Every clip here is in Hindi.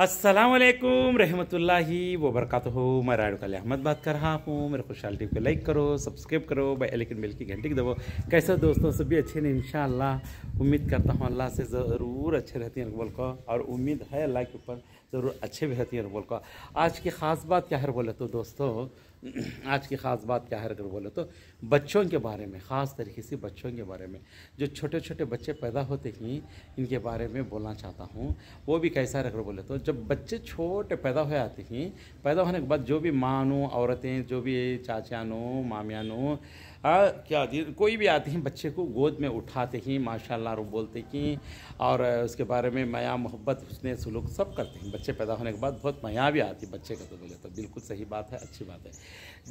असलकम रहमतुल्ला वबरकत हो मैं रायड कल अहमद बात कर रहा हूँ मेरे खुशहाल टीम को लाइक करो सब्सक्राइब करो भाई एलिकन बेल की घंटी दबो कैसे दोस्तों भी अच्छे नहीं इन उम्मीद करता हूँ अल्लाह से ज़रूर अच्छे रहती हैं बोल को और उम्मीद है अल्लाह के ऊपर ज़रूर अच्छे भी रहती हैं बोल को आज की ख़ास बात क्या है बोले तो दोस्तों आज की ख़ास बात क्या है अगर बोले तो बच्चों के बारे में ख़ास तरीके से बच्चों के बारे में जो छोटे छोटे बच्चे पैदा होते ही इनके बारे में बोलना चाहता हूँ वो भी कैसा है अगर बोले तो जब बच्चे छोटे पैदा हो जाते हैं पैदा होने के बाद जो भी माँ नो औरतें जो भी चाचानों मामियानों आ, हाँ, क्या कोई भी आते हैं बच्चे को गोद में उठाते हैं माशाल्लाह वो बोलते कि और उसके बारे में माया मोहब्बत उसने सलूक सब करते हैं बच्चे पैदा होने के बाद बहुत माया भी आती है बच्चे का तो बोले तो बिल्कुल सही बात है अच्छी बात है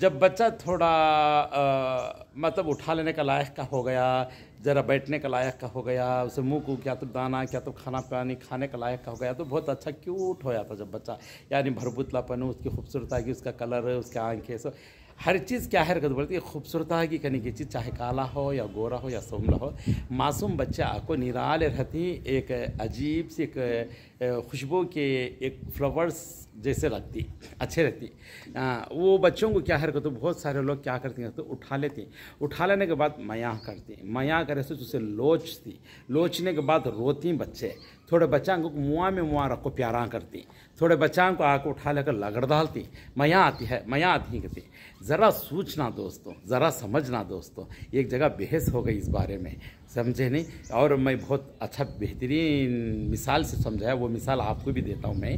जब बच्चा थोड़ा आ, मतलब उठा लेने का लायक का हो गया ज़रा बैठने का लायक का हो गया उसे मुँह को क्या तो दाना क्या तो खाना पानी खाने का लायक का हो गया तो बहुत अच्छा क्यूट हो जाता जब बच्चा यानी भरपुतलापन उसकी खूबसूरत आएगी उसका कलर उसके आँखें सब हर चीज़ क्या है रखते बोलती है खूबसूरत है कि कहीं की चीज़ चाहे काला हो या गोरा हो या सोमला हो मासूम बच्चा आपको निराले रहती एक अजीब सी एक खुशबू के एक फ्लावर्स जैसे लगती अच्छे रहती आ, वो बच्चों को क्या हरकत तो बहुत सारे लोग क्या करते हैं तो उठा लेते हैं उठा लेने के बाद मयाँ करती हैं मया करे से उसे लोचती लोचने के बाद रोती बच्चे थोड़े बच्चा को मुआ में मुआ रखो प्यारा करती थोड़े बच्चा को आकर उठा लेकर लगड़ डालती मयाँ आती है मयाँ आती कहती ज़रा सोचना दोस्तों ज़रा समझना दोस्तों एक जगह बहस हो गई इस बारे में समझे नहीं और मैं बहुत अच्छा बेहतरीन मिसाल से समझाया वो मिसाल आपको भी देता हूँ मैं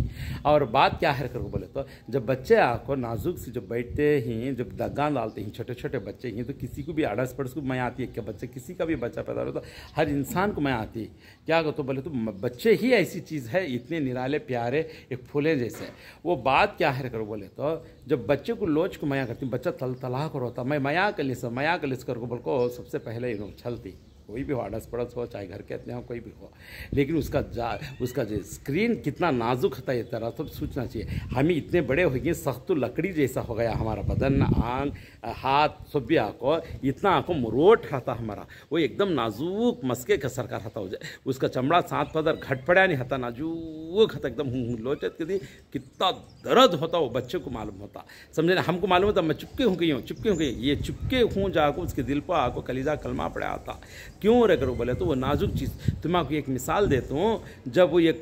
और बात क्या है करके बोले तो जब बच्चे आपको नाजुक से जब बैठते हैं जब दगा डालते हैं छोटे छोटे बच्चे हैं तो किसी को भी अड़स पड़स को मैं आती है क्या बच्चे किसी का भी बच्चा पैदा होता तो हर इंसान को मैं आती क्या कर तो बोले तो बच्चे ही ऐसी चीज़ है इतने निराले प्यारे एक फूले जैसे वो बात क्या है करो बोले तो जब बच्चे को लोच को मया करती बच्चा तल तलाह कर मैं मया कलिस मया कलिस करके बोल को सबसे पहले छलती कोई भी हो अड़स पड़स हो चाहे घर के इतने हो कोई भी हो लेकिन उसका जा उसका जो स्क्रीन कितना नाजुक होता है तरह सब सोचना चाहिए हम ही इतने बड़े हो गए सख्त लकड़ी जैसा हो गया हमारा बदन आंग हाथ सब भी आँखों इतना आँखों मरोट रहता हमारा वो एकदम नाजुक मस्के का सरकार रहता हो जाए उसका चमड़ा सात पदर घट पड़ा नहीं हता नाजुक वो खत एकदम हूँ हूँ लोचत के कितना दर्द होता वो बच्चे को मालूम होता समझे ना हमको मालूम होता मैं चुपके हूँ हूँ चुपके हूँ ये चुपके हूँ जाकर उसके दिल पर आको कलीजा कलमा पड़ा आता क्यों रे करो बोले तो वो नाजुक चीज़ तो आपको एक मिसाल देता हूँ जब वो एक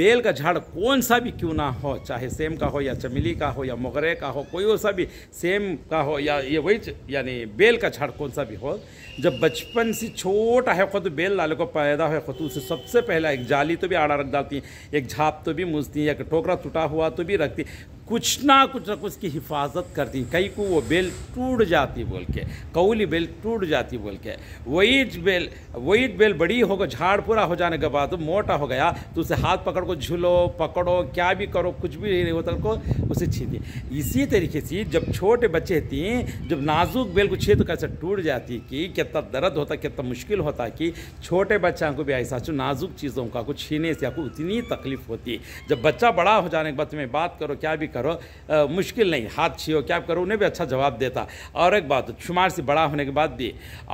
बेल का झाड़ कौन सा भी क्यों ना हो चाहे सेम का हो या चमेली का हो या मोगरे का हो कोई वैसा भी सेम का हो या ये वही यानी बेल का झाड़ कौन सा भी हो जब बचपन से छोटा है खुद बेल लाले को पैदा है खुद उसे सबसे पहला एक जाली तो भी आड़ा रख डालती है एक झाप तो भी मुझती है एक टोकरा टूटा हुआ तो भी रखती कुछ ना कुछ ना कुछ की हिफाजत करती कई को वो बेल टूट जाती बोल के कौली बेल टूट जाती बोल के वही बेल वही बेल बड़ी होगा झाड़ पूरा हो जाने के बाद मोटा हो गया तो उसे हाथ पकड़ को झुलो पकड़ो क्या भी करो कुछ भी नहीं होता को उसे छीती इसी तरीके से जब छोटे बच्चे थी जब नाजुक बेल को छीन तो कैसे टूट जाती कि कितना दर्द होता कितना मुश्किल होता कि छोटे बच्चा को भी ऐसा नाजुक चीज़ों का कुछ छीने से आपको उतनी तकलीफ होती जब बच्चा बड़ा हो जाने के बाद तुम्हें बात करो क्या भी करो आ, मुश्किल नहीं हाथ छियो क्या करो उन्हें भी अच्छा जवाब देता और एक बात शुमार से बड़ा होने के बाद भी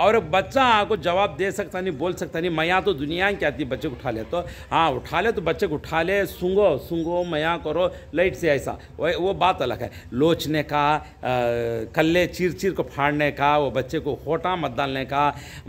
और एक बच्चा आपको जवाब दे सकता नहीं बोल सकता नहीं मैं तो दुनिया क्या कहती बच्चे को उठा ले तो हाँ उठा ले तो बच्चे को उठा ले सूंगो सूंगो मैं करो लाइट से ऐसा वो, वो बात अलग है लोचने का कल्ले चीर चीर को फाड़ने का वो बच्चे को होटा मत डालने का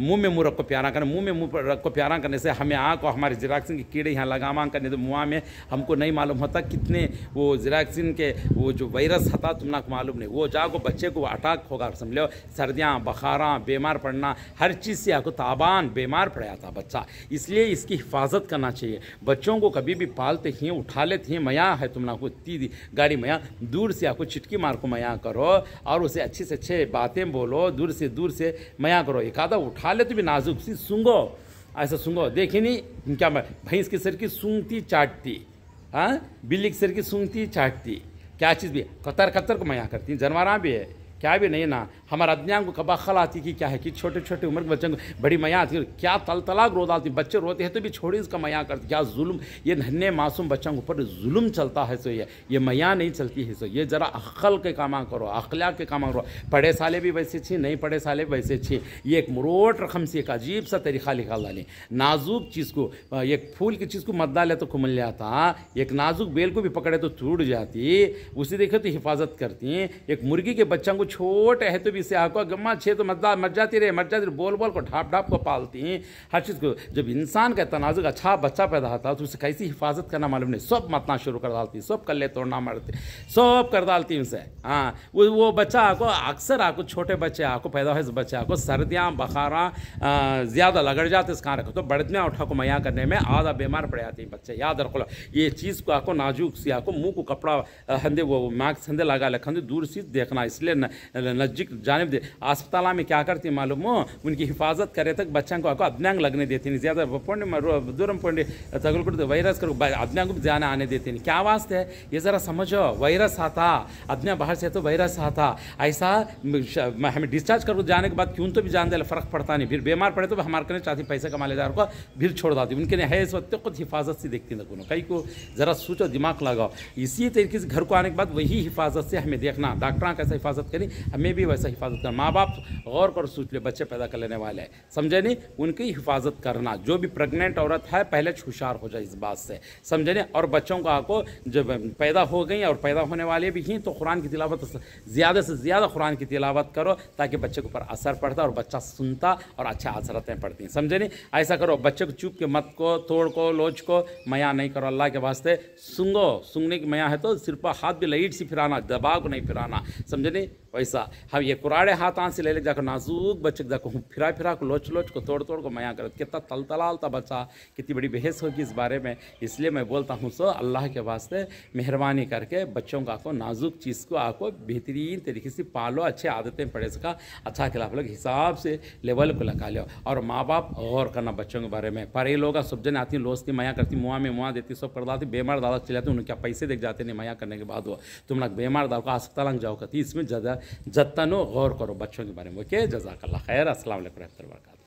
मुँह में मुँह को प्यारा करना मुँह में मुँह रख को प्यारा करने से हमें आँख और हमारे जिराक्सिन के कीड़े यहाँ लगामा करने तो मुँह में हमको नहीं मालूम होता कितने वो जिराक्सिन के के वो जो वायरस था तुम को मालूम नहीं वो जाको बच्चे को अटैक होगा समझ लो सर्दियाँ बखारा बीमार पड़ना हर चीज़ से आपको ताबान बीमार पड़ा था बच्चा इसलिए इसकी हिफाजत करना चाहिए बच्चों को कभी भी पालते ही उठा लेते हैं मया है तुम को इतनी गाड़ी मया दूर से आपको चिटकी मार को मया करो और उसे अच्छे से अच्छे बातें बोलो दूर से दूर से मया करो एक आधा उठा ले तो भी नाजुक सी सूंगो ऐसा सूंगो देखे नहीं क्या भैंस के सर की सूंघती चाटती हाँ बिल्ली के सर की सूंघती चाटती क्या चीज़ भी कतर कतर को मैं यहाँ करती हूँ जनवरा भी है क्या भी नहीं ना हमारा अज्ञान को कबा खल आती कि क्या है कि छोटे छोटे उम्र के बच्चों को बड़ी मया आती क्या तल तलाक रोद आती बच्चे रोते हैं तो भी छोड़ी इसका मया करती क्या जुल्म ये नन्हे मासूम बच्चों के ऊपर जुल्म चलता है सो ये ये मया नहीं चलती है सो ये ज़रा अख़ल के काम करो अखला के काम करो पढ़े साले भी वैसे छी नहीं पढ़े साले भी वैसे छी ये एक मरोट रकम से एक अजीब सा तरीका लिखा डाले नाजुक चीज़ को एक फूल की चीज़ को मत डाले तो खुमल जाता एक नाजुक बेल को भी पकड़े तो टूट जाती उसे देखे तो हिफाजत करती एक मुर्गी के बच्चों को छोटे है तो भी से आको गम्मा छे तो मजा मर जाती रहे मर जाती रहे बोल बोल को ढाप ढाप को पालती हैं हर चीज़ को जब इंसान का तनाजुक अच्छा बच्चा पैदा होता है तो उसे कैसी हिफाजत करना मालूम नहीं सब मतना शुरू कर डालती है सब कल्ले तोड़ना मरते सब कर डालती उनसे हाँ वो वो बच्चा आको अक्सर आको छोटे बच्चे आको पैदा हुए बच्चे आको सर्दियाँ बखारा ज़्यादा लगड़ जाते कहाँ रखो तो बढ़िया उठा को मैया करने में आधा बीमार पड़ जाती है बच्चे याद रखो ये चीज़ को आको नाजुक सी आको मुँह को कपड़ा हंदे वो मास्क हंदे लगा लखंदे दूर से देखना इसलिए नज़दीक जा जानब अस्पताल में क्या करती मालूम उनकी हिफाजत करे तक बच्चा को आपको अज्ञांग लगने देते नहीं ज़्यादा पौंडे दूरम तगल तगलकुट वायरस करो अज्ञांग को जाना आने देते नहीं क्या वास्ते है ये ज़रा समझो वायरस आता अज्ञा बाहर से तो वायरस आता ऐसा हमें डिस्चार्ज करके जाने के बाद क्यों तो भी जान दे फ़र्क पड़ता नहीं फिर बीमार पड़े तो हमारे कहने चाहती पैसे कमा लेदार को फिर छोड़ दाती उनके लिए है इस वक्त तो खुद हिफाजत से देखती ना दोनों कहीं को ज़रा सोचो दिमाग लगाओ इसी तरीके से घर को आने के बाद वही हिफाजत से हमें देखना डॉक्टर कैसे हिफाजत करें हमें भी वैसा हिफाजत करना माँ बाप गौर कर सोच ले बच्चे पैदा कर लेने वाले हैं समझे नहीं उनकी हिफाजत करना जो भी प्रेग्नेंट औरत है पहले होशियार हो जाए इस बात से समझे नहीं और बच्चों को आपको जब पैदा हो गई और पैदा होने वाले भी हैं तो कुरान की तिलावत ज़्यादा से ज़्यादा कुरान की तिलावत करो ताकि बच्चे के ऊपर असर पड़ता और बच्चा सुनता और अच्छा असरतें पड़ती हैं समझे नहीं ऐसा करो बच्चे को चुप के मत को तोड़ को लोच को मया नहीं करो अल्लाह के वास्ते सुनो सुनने की मयाँ है तो सिर्फ हाथ भी लाइट सी फिराना दबाव को नहीं फिराना समझे नहीं वैसा हम हाँ, ये कुराड़े हाथान से ले ले जाकर नाजुक बच्चे जाकर हूँ फिरा फिरा को लोच लोच को तोड़ तोड़ को मया कर कितना तल तलाल था बच्चा कितनी बड़ी बहस होगी इस बारे में इसलिए मैं बोलता हूँ सो अल्लाह के वास्ते मेहरबानी करके बच्चों का आपको नाजुक चीज़ को आपको बेहतरीन तरीके से पालो अच्छे आदतें पड़े सका अच्छा खिलाफ लोग हिसाब से लेवल को लगा लो और माँ बाप गौर करना बच्चों के बारे में पर ये लोग जन आती लोचती माया करती मुँह में मुँह देती सब कर डालती बीमार दादा चले जाते उन्हें क्या पैसे देख जाते नहीं माया करने के बाद वो तुम लोग बीमार दादा को अस्पताल जाओ करती इसमें ज़्यादा जितना गौर करो बच्चों के बारे में ओके जजाकल्ला खैर असल वरहमत वर्क